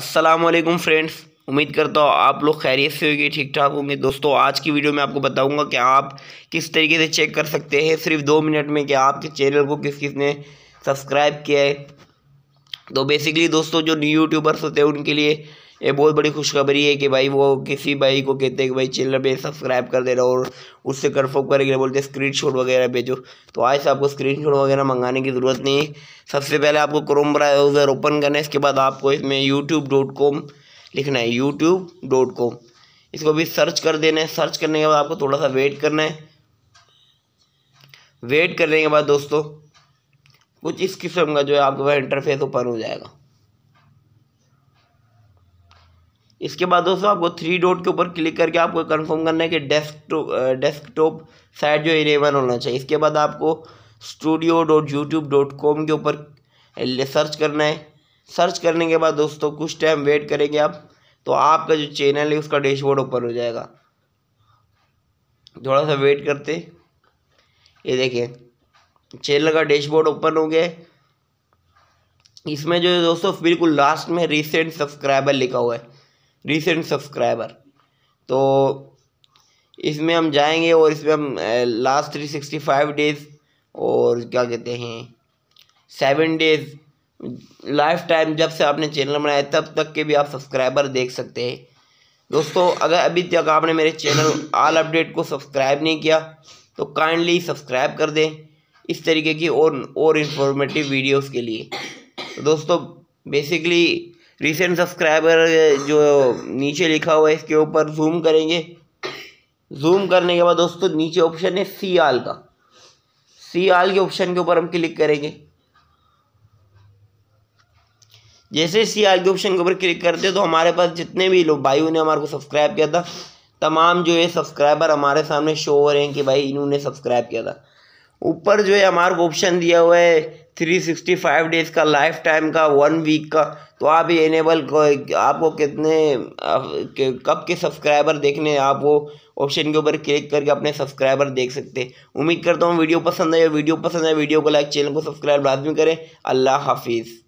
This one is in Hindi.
असलम फ्रेंड्स उम्मीद करता हूँ आप लोग खैरियत से होगी ठीक ठाक होंगे दोस्तों आज की वीडियो में आपको बताऊंगा कि आप किस तरीके से चेक कर सकते हैं सिर्फ दो मिनट में कि आपके चैनल को किस किस ने सब्सक्राइब किया है तो बेसिकली दोस्तों जो न्यू यूट्यूबर्स होते हैं उनके लिए ये बहुत बड़ी खुशखबरी है कि भाई वो किसी भाई को कहते हैं कि भाई चैनल पे सब्सक्राइब कर दे रहा और उससे कन्फर्म करके बोलते हैं स्क्रीन वगैरह भेजो तो आज से आपको स्क्रीन वगैरह मंगाने की ज़रूरत नहीं है सबसे पहले आपको क्रोम ब्राउज़र ओपन करना है इसके बाद आपको इसमें यूट्यूब लिखना है यूट्यूब इसको भी सर्च कर देना है सर्च करने के बाद आपको थोड़ा सा वेट करना है वेट करने के बाद दोस्तों कुछ इस किस्म का जो है आपके पास इंटरफेस ओपन हो जाएगा इसके बाद दोस्तों आपको थ्री डॉट के ऊपर क्लिक करके आपको कंफर्म करना है कि डेस्कटॉप डेस्कटॉप साइड जो इलेवन होना चाहिए इसके बाद आपको studio dot YouTube dot com के ऊपर सर्च करना है सर्च करने के बाद दोस्तों कुछ टाइम वेट करेंगे आप तो आपका जो चैनल है उसका डैशबोर्ड ओपन हो जाएगा थोड़ा सा वेट करते ये देखिए चैनल का डैशबोर्ड ओपन हो गया इसमें जो है दोस्तों बिल्कुल लास्ट में रिसेंट सब्सक्राइबर लिखा हुआ है रिसेंट सब्सक्राइबर तो इसमें हम जाएंगे और इसमें हम last three sixty five days और क्या कहते हैं सेवन डेज़ लाइफ टाइम जब से आपने चैनल बनाया तब तक के भी आप सब्सक्राइबर देख सकते हैं दोस्तों अगर अभी तक आपने मेरे चैनल आल अपडेट को सब्सक्राइब नहीं किया तो काइंडली सब्सक्राइब कर दें इस तरीके की और और इन्फॉर्मेटिव वीडियोस के लिए तो दोस्तों बेसिकली रिसेंट सब्सक्राइबर uh, जो नीचे लिखा हुआ है इसके ऊपर जूम करेंगे जूम करने के बाद दोस्तों नीचे ऑप्शन है सी आल का सी आल के ऑप्शन के ऊपर हम क्लिक करेंगे जैसे सी आल के ऑप्शन के ऊपर क्लिक करते हैं तो हमारे पास जितने भी लोग भाई ने हमारे को सब्सक्राइब किया था तमाम जो है सब्सक्राइबर हमारे सामने शो हो रहे हैं कि भाई इन्होंने सब्सक्राइब किया था ऊपर जो है हमारे को ऑप्शन दिया हुआ है 365 डेज का लाइफ टाइम का वन वीक का तो आप ये इनेबल आपको कितने कब के सब्सक्राइबर देखने आप वो ऑप्शन के ऊपर क्लिक करके अपने सब्सक्राइबर देख सकते हैं उम्मीद करता हूँ वीडियो पसंद आए वीडियो पसंद आए वीडियो को लाइक चैनल को सब्सक्राइब लाजमी करें अल्लाह हाफिज़